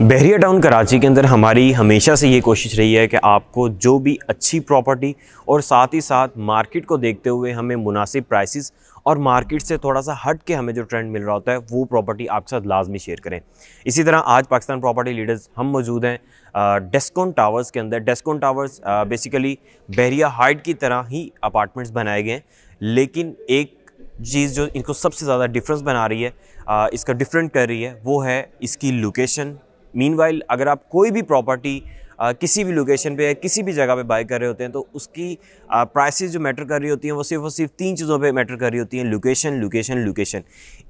बहरिया town Karachi के अंदर हमारी हमेशा से ये कोशिश रही है कि आपको जो भी अच्छी प्रॉपर्टी और साथ ही साथ मार्केट को देखते हुए हमें मुनासिब प्राइसेस और मार्केट से थोड़ा सा हट के हमें जो ट्रेंड मिल रहा होता है वो प्रॉपर्टी आपके साथ लाजमी शेयर करें इसी तरह आज पाकिस्तान प्रॉपर्टी लीडर्स हम मौजूद हैं डेस्कोन टावर्स के अंदर Descon towers basically Bahria height की तरह ही अपार्टमेंट्स बनाए गए हैं लेकिन एक चीज़ जो इनको सबसे ज़्यादा डिफरेंस बना रही है आ, इसका डिफरेंट कर रही है वो है इसकी लोकेशन मीन अगर आप कोई भी प्रॉपर्टी किसी भी लोकेशन पे या किसी भी जगह पे बाय कर रहे होते हैं तो उसकी प्राइसेस जो मैटर कर रही होती हैं वो सिर्फ और सिर्फ तीन चीज़ों पे मैटर कर रही होती हैं लोकेशन लोकेशन लोकेशन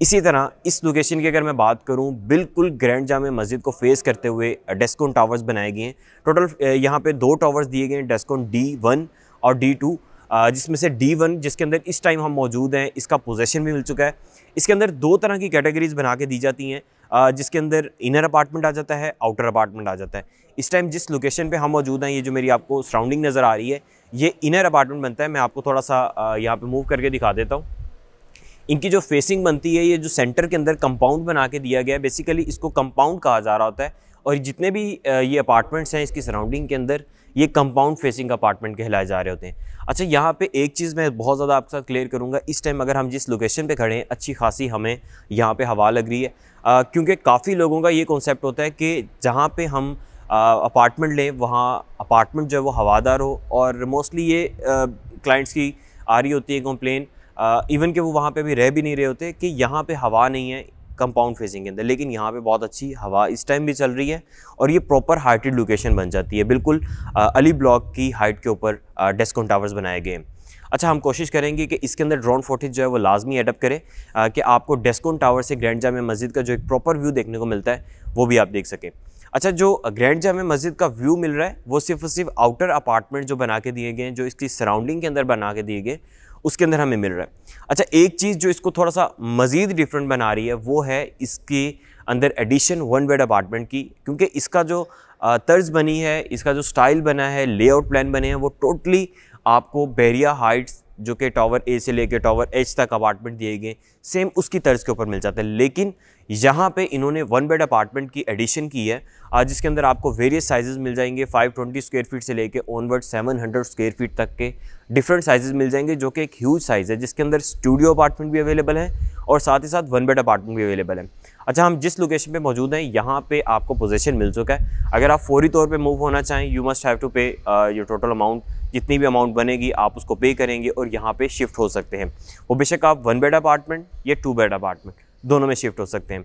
इसी तरह इस लोकेशन की अगर मैं बात करूँ बिल्कुल ग्रैंड जामे मस्जिद को फेस करते हुए डेस्कोन टावर्स बनाए गए हैं टोटल यहाँ पर दो टावर्स दिए गए हैं डेस्कोन डी वन और डी टू जिसमें से डी वन जिसके अंदर इस टाइम हम मौजूद हैं इसका पोजेशन भी मिल चुका है इसके अंदर दो तरह की कैटेगरीज बना के दी जाती हैं जिसके अंदर इनर अपार्टमेंट आ जाता है आउटर अपार्टमेंट आ जाता है इस टाइम जिस लोकेशन पे हम मौजूद हैं ये जो मेरी आपको सराउंडिंग नज़र आ रही है ये इनर अपार्टमेंट बनता है मैं आपको थोड़ा सा यहाँ पर मूव करके दिखा देता हूँ इनकी जो फेसिंग बनती है ये जो सेंटर के अंदर कंपाउंड बना के दिया गया है बेसिकली इसको कंपाउंड कहा जा रहा होता है और जितने भी ये अपार्टमेंट्स हैं इसकी सराउंडिंग के अंदर ये कंपाउंड फेसिंग अपार्टमेंट कहलाए जा रहे होते हैं अच्छा यहाँ पे एक चीज़ मैं बहुत ज़्यादा आपके साथ क्लियर करूँगा इस टाइम अगर हम जिस लोकेशन पे खड़े हैं अच्छी खासी हमें यहाँ पे हवा लग रही है क्योंकि काफ़ी लोगों का ये कॉन्सेप्ट होता है कि जहाँ पे हम अपार्टमेंट लें वहाँ अपार्टमेंट जो है वो हवादार हो और मोस्टली ये क्लाइंट्स की आ रही होती है कंप्लेन इवन कि वो वहाँ पर भी रह भी नहीं रहे होते कि यहाँ पर हवा नहीं है कंपाउंड फेसिंग के अंदर लेकिन यहाँ पे बहुत अच्छी हवा इस टाइम भी चल रही है और ये प्रॉपर हाइटेड लोकेशन बन जाती है बिल्कुल आ, अली ब्लॉक की हाइट के ऊपर डेस्कोन टावर्स बनाए गए हैं अच्छा हम कोशिश करेंगे कि इसके अंदर ड्रोन फोटेज जो है वो लाजमी अडप्ट करें कि आपको डेस्कोन टावर से ग्रैंड जाम मस्जिद का जो एक प्रॉपर व्यू देखने को मिलता है वो भी आप देख सकें अच्छा जो ग्रैंड जाम मस्जिद का व्यू मिल रहा है वो सिर्फ और सिर्फ आउटर अपार्टमेंट जो बना के दिए गए हैं जो इसकी सराउंडिंग के अंदर बना के दिए गए उसके अंदर हमें मिल रहा है अच्छा एक चीज़ जो इसको थोड़ा सा मज़ीद डिफरेंट बना रही है वो है इसके अंदर एडिशन वन बेड अपार्टमेंट की क्योंकि इसका जो तर्ज बनी है इसका जो स्टाइल बना है लेआउट प्लान बने हैं वो टोटली आपको बैरिया हाइट्स जो कि टावर ए से लेकर टावर एच तक अपार्टमेंट दिए गए सेम उसकी तर्ज के ऊपर मिल जाता है लेकिन यहाँ पे इन्होंने वन बेड अपार्टमेंट की एडिशन की है आज जिसके अंदर आपको वेरियस साइजेस मिल जाएंगे 520 स्क्वेयर फीट से लेके ऑनवर्ड 700 स्क्वेयर फीट तक के डिफरेंट साइजेस मिल जाएंगे जो कि एक ह्यूज साइज़ है जिसके अंदर स्टूडियो अपार्टमेंट भी अवेलेबल है और साथ ही साथ वन बेड अपार्टमेंट भी अवेलेबल है अच्छा हम जिस लोकेशन पे मौजूद हैं यहाँ पे आपको पोजीशन मिल चुका है अगर आप फौरी तौर पे मूव होना चाहें you must have to pay your total amount जितनी भी अमाउंट बनेगी आप उसको पे करेंगे और यहाँ पे शिफ्ट हो सकते हैं वो बेशक आप वन बेड अपार्टमेंट या टू बेड अपार्टमेंट दोनों में शिफ्ट हो सकते हैं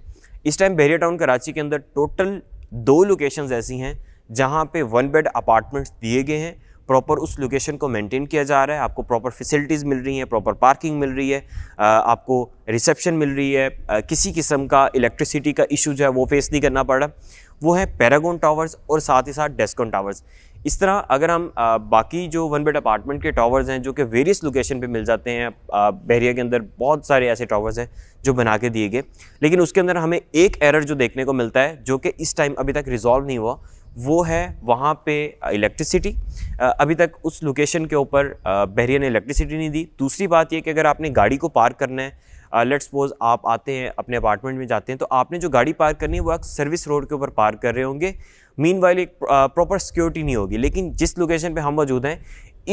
इस टाइम बहरिया टाउन कराची के अंदर टोटल दो लोकेशंस ऐसी हैं जहाँ पे वन बेड अपार्टमेंट्स दिए गए हैं प्रॉपर उस लोकेशन को मेंटेन किया जा रहा है आपको प्रॉपर फैसिलिटीज़ मिल रही हैं प्रॉपर पार्किंग मिल रही है आपको रिसेप्शन मिल रही है किसी किस्म का इलेक्ट्रिसिटी का इशू जो है वो फेस नहीं करना पड़ रहा वो है पैरागोन टावर्स और साथ ही साथ डेस्कॉन टावर्स इस तरह अगर हम आ, बाकी जो वन बेड अपार्टमेंट के टावर्स हैं जो कि वेरियस लोकेशन पे मिल जाते हैं बहरिया के अंदर बहुत सारे ऐसे टावर्स हैं जो बना के दिए गए लेकिन उसके अंदर हमें एक एरर जो देखने को मिलता है जो कि इस टाइम अभी तक रिजॉल्व नहीं हुआ वो है वहाँ पे इलेक्ट्रिसिटी अभी तक उस लोकेशन के ऊपर बहरिया ने इलेक्ट्रिसिटी नहीं दी दूसरी बात यह कि अगर आपने गाड़ी को पार्क करना है लेट सपोज आप आते हैं अपने अपार्टमेंट में जाते हैं तो आपने जो गाड़ी पार्क करनी है वो आप सर्विस रोड के ऊपर पार्क कर रहे होंगे मीन वाइल एक प्रॉपर सिक्योरिटी नहीं होगी लेकिन जिस लोकेशन पर हम मौजूद हैं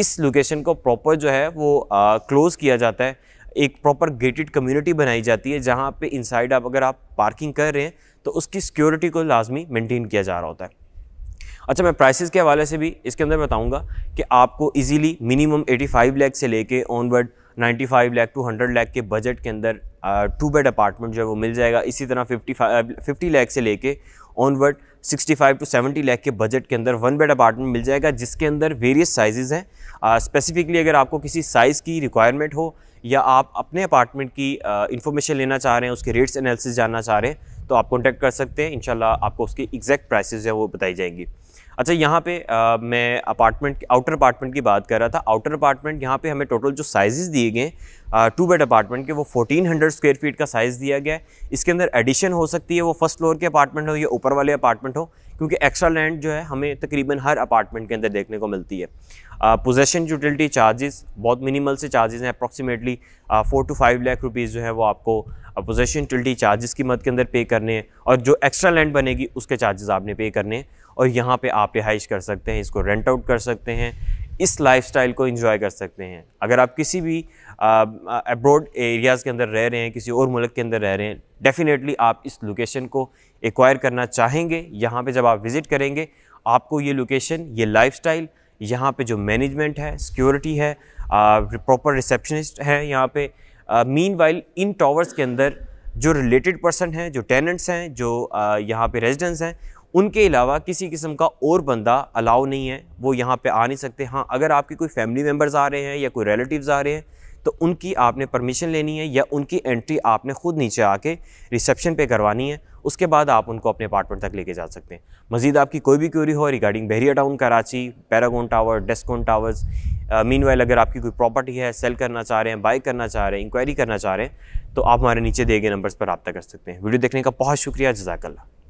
इस लोकेशन को प्रॉपर जो है वो क्लोज़ किया जाता है एक प्रॉपर गेटेड कम्युनिटी बनाई जाती है जहाँ पे इनसाइड आप अगर आप पार्किंग कर रहे हैं तो उसकी सिक्योरिटी को लाजमी मेंटेन किया जा रहा होता है अच्छा मैं प्राइसेस के हवाले से भी इसके अंदर बताऊंगा कि आपको इजीली मिनिमम 85 लाख से लेके ऑनवर्ड 95 लाख टू 100 लाख के बजट के अंदर टू बेड अपार्टमेंट जो है वो मिल जाएगा इसी तरह 55 50 लाख से लेके ऑनवर्ड 65 टू 70 लाख के बजट के अंदर वन बेड अपार्टमेंट मिल जाएगा जिसके अंदर वेरियस साइजेज़ हैं स्पेसिफिकली अगर आपको किसी साइज़ की रिक्वायरमेंट हो या आप अपने अपार्टमेंट की इन्फॉर्मेशन लेना चाह रहे हैं उसके रेट्स एनालिसिस जानना चाह रहे हैं तो आप कॉन्टैक्ट कर सकते हैं इन आपको उसकी एग्जैक्ट प्राइसेज है वो बताई जाएंगी अच्छा यहाँ पे आ, मैं अपार्टमेंट आउटर अपार्टमेंट की बात कर रहा था आउटर अपार्टमेंट यहाँ पे हमें टोटल जो साइजेस दिए गए टू बेड अपार्टमेंट के वो 1400 स्क्वायर फीट का साइज़ दिया गया है इसके अंदर एडिशन हो सकती है वो फर्स्ट फ्लोर के अपार्टमेंट हो या ऊपर वाले अपार्टमेंट हो क्योंकि एक्स्ट्रा लैंड जो है हमें तकरीबन हर अपार्टमेंट के अंदर देखने को मिलती है पोजेशन यूटिलिटी चार्जेस बहुत मिनिमल से चार्जेस हैं approximately four to five lakh rupees जो है वो आपको पोजेशन यूटिलिटी चार्जेस की मद के अंदर पे करने हैं और जो एक्स्ट्रा लैंड बनेगी उसके चार्जेस आपने पे करने हैं और यहाँ पे आप रिहाइश कर सकते हैं इसको रेंट आउट कर सकते हैं इस लाइफस्टाइल को इन्जॉय कर सकते हैं अगर आप किसी भी अब्रॉड एरियाज़ के अंदर रह रहे हैं किसी और मुल्क के अंदर रह रहे हैं डेफ़िनेटली आप इस लोकेशन को एक्वायर करना चाहेंगे यहाँ पे जब आप विज़िट करेंगे आपको ये लोकेशन ये लाइफस्टाइल यहाँ पर जो मैनेजमेंट है सिक्योरिटी है प्रॉपर रिसेप्शनिस्ट है यहाँ पर मीन वाइल इन टावर्स के अंदर जो रिलेटेड पर्सन हैं जो टेनेंट्स हैं जो यहाँ पे रेजिडेंस हैं उनके अलावा किसी किस्म का और बंदा अलाउ नहीं है वो यहाँ पे आ नहीं सकते हाँ अगर आपके कोई फैमिली मेम्बर्स आ रहे हैं या कोई रिलेटिव्स आ रहे हैं तो उनकी आपने परमिशन लेनी है या उनकी एंट्री आपने खुद नीचे आके रिसेप्शन पे करवानी है उसके बाद आप उनको अपने अपार्टमेंट तक लेके जा सकते हैं मजीद आपकी कोई भी क्यूरी हो regarding Bahria town Karachi Paragon tower Descon towers meanwhile अगर आपकी कोई प्रॉपर्टी है सेल करना चाह रहे हैं बाई करना चाह रहे हैं इंक्वायरी करना चाह रहे हैं तो आप हमारे नीचे दिए गए नंबर्स पर रबा कर सकते हैं वीडियो देखने का बहुत शुक्रिया जजाकल्ला